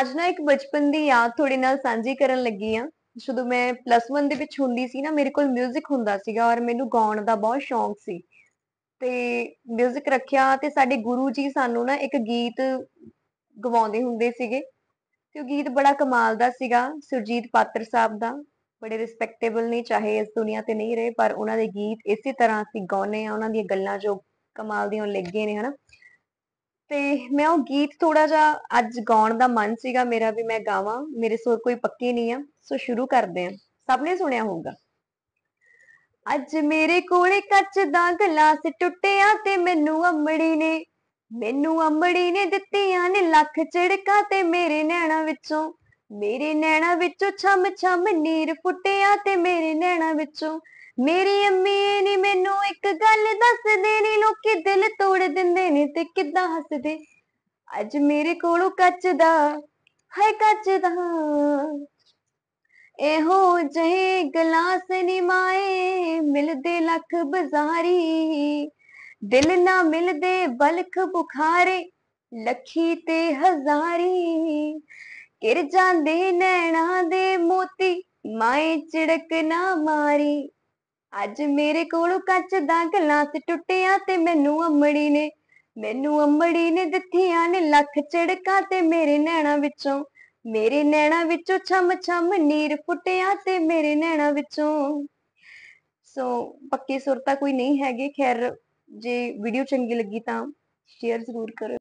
ਅੱਜ ਨਾ ਇੱਕ ਬਚਪਨ ਦੀ ਯਾਦ ਤੁਹਾਡੇ ਨਾਲ ਸਾਂਝੀ ਕਰਨ ਲੱਗੀ ਆ ਜਦੋਂ ਮੈਂ ਪਲੱਸ 1 ਦੇ ਵਿੱਚ ਹੁੰਦੀ ਸੀ ਨਾ ਮੇਰੇ ਕੋਲ 뮤직 ਹੁੰਦਾ ਸੀਗਾ ਔਰ ਮੈਨੂੰ ਗਾਉਣ ਦਾ ਬਹੁਤ ਸ਼ੌਂਕ ਸੀ ਤੇ 뮤직 ਰੱਖਿਆ ਤੇ ਸਾਡੇ ਗੁਰੂ ਜੀ ਸਾਨੂੰ ਨਾ ਇੱਕ ਗੀਤ ਗਵਾਉਂਦੇ ਹੁੰਦੇ ਸੀਗੇ ਤੇ ਉਹ ਗੀਤ ਬੜਾ ਕਮਾਲ ਦਾ ਸੀਗਾ ਸੁਰਜੀਤ ਪਾਤਰ ਸਾਹਿਬ ਦਾ ਬੜੇ ਰਿਸਪੈਕਟੇਬਲ ਨੇ ਚਾਹੇ ਇਸ ਦੁਨੀਆ ਤੇ ਨਹੀਂ ਰਹੇ ਪਰ ਉਹਨਾਂ ਦੇ ਗੀਤ ਇਸੇ ਤਰ੍ਹਾਂ ਅਸੀਂ ਗਾਉਨੇ ਆ ਉਹਨਾਂ ਦੀਆਂ ਗੱਲਾਂ ਜੋ ਕਮਾਲ ਦੀਆਂ ਲੱਗੇ ਨੇ ਹਨਾ ਤੇ ਮੈਂ ਉਹ ਗੀਤ ਥੋੜਾ ਜਿਹਾ ਅੱਜ ਗਾਉਣ ਦਾ ਮਨ ਸੀਗਾ ਮੇਰਾ ਵੀ ਮੈਂ ਗਾਵਾਂ ਮੇਰੇ ਸੁਰ ਕੋਈ ਪੱਕੇ ਨਹੀਂ ਆ ਸੋ ਸ਼ੁਰੂ ਕਰਦੇ ਆ ਸਭ ਨੇ ਸੁਣਿਆ ਹੋਊਗਾ ਅੱਜ ਮੇਰੇ ਕੋਲੇ ਕੱਚ ਦਾ ਗਲਾਸ ਟੁੱਟਿਆ ਤੇ ਮੈਨੂੰ ਅੰਮੜੀ ਨੇ ਮੈਨੂੰ ਅੰਮੜੀ ਨੇ ਦਿੱਤੀਆਂ ਨੇ ਲੱਖ ਝੜਕਾ ਤੇ ਮੇਰੇ ਨੈਣਾ ਵਿੱਚੋਂ ਮੇਰੇ ਨੈਣਾ ਵਿੱਚੋਂ ਛਮ ਛਮ ਨੀਰ ਫੁੱਟਿਆ ਤੇ ਮੇਰੇ ਨੈਣਾ ਵਿੱਚੋਂ ਮੇਰੀ ਅੰਮੀ ਨੇ ਮੈਨੂੰ ਇੱਕ ਗੱਲ ਦੱਸਦੇ ਨੇ ਲੋਕੀ ਦਿਲ ਤੋੜ ਦਿੰਦੇ ਨੇ ਤੇ ਕਿੱਦਾਂ ਹੱਸਦੇ ਅੱਜ ਮੇਰੇ ਕੋਲੋਂ ਕੱਚ ਦਾ ਹਾਏ ਕੱਚ ਦਾ ਇਹੋ ਜਹੇ ਗਲਾਸ ਨੀ ਮਾਏ ਮਿਲਦੇ ਲੱਖ ਬਜ਼ਾਰੀ ਦਿਲ ਨਾ ਮਿਲਦੇ ਬਲਖ ਬੁਖਾਰੇ ਲੱਖੀ ਤੇ ਹਜ਼ਾਰੀ ਕਿਰ ਜਾਂਦੇ ਨੈਣਾ ਦੇ ਮੋਤੀ ਮਾਏ ਚਿੜਕ ਨਾ ਮਾਰੀ ਅੱਜ ਮੇਰੇ ਕੋਲੋਂ ਕੱਚ ਦਾ ਗਲਾਸ ਟੁੱਟਿਆ ਤੇ ਮੈਨੂੰ ਅੰਮੜੀ ਨੇ ਮੈਨੂੰ ਅੰਮੜੀ ਨੇ ਦਿੱਤੀਆਂ ਨੇ ਲੱਖ ਝੜਕਾਂ ਤੇ ਮੇਰੇ ਨੈਣਾ ਵਿੱਚੋਂ ਮੇਰੇ ਨੈਣਾ ਵਿੱਚੋਂ ਛਮ ਛਮ ਨੀਰ ਫੁੱਟਿਆ ਤੇ ਮੇਰੇ ਨੈਣਾ ਵਿੱਚੋਂ ਸੋ ਪੱਕੀ ਸੁਰਤਾ ਕੋਈ ਨਹੀਂ ਹੈਗੇ ਖੈਰ ਜੇ ਵੀਡੀਓ ਚੰਗੀ ਲੱਗੀ ਤਾਂ ਸ਼ੇਅਰ ਜ਼ਰੂਰ ਕਰੋ